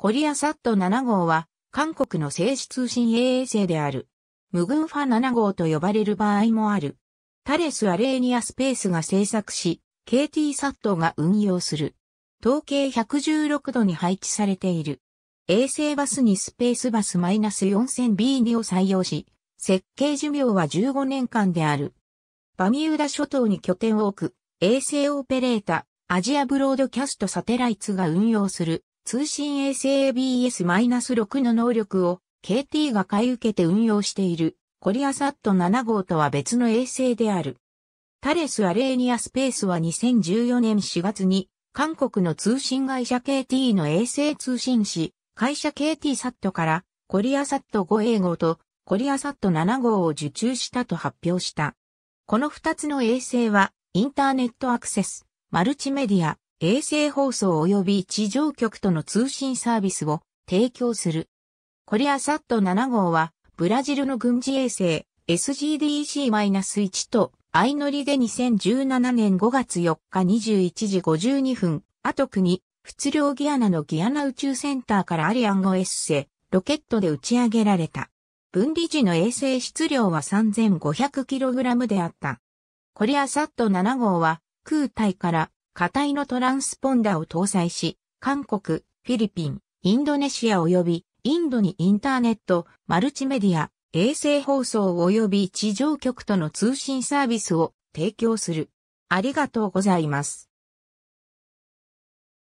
コリアサット7号は、韓国の静止通信衛星である。無群ファ7号と呼ばれる場合もある。タレス・アレーニアスペースが製作し、KT サットが運用する。統計116度に配置されている。衛星バスにスペースバス -4000B2 を採用し、設計寿命は15年間である。バミューダ諸島に拠点を置く、衛星オペレータ、アジアブロードキャストサテライツが運用する、通信衛星 ABS-6 の能力を KT が買い受けて運用しているコリアサット7号とは別の衛星である。タレス・アレーニアスペースは2014年4月に韓国の通信会社 KT の衛星通信誌会社 KT サットからコリアサット 5A 号とコリアサット7号を受注したと発表した。この2つの衛星はインターネットアクセス、マルチメディア、衛星放送及び地上局との通信サービスを提供する。コリアサット7号は、ブラジルの軍事衛星 s g d c 1と相乗りで2017年5月4日21時52分、アトクに、仏領ギアナのギアナ宇宙センターからアリアンエ S セ、ロケットで打ち上げられた。分離時の衛星質量は 3500kg であった。コリアサット7号は、空体から硬いのトランスポンダを搭載し、韓国、フィリピン、インドネシア及びインドにインターネット、マルチメディア、衛星放送及び地上局との通信サービスを提供する。ありがとうございます。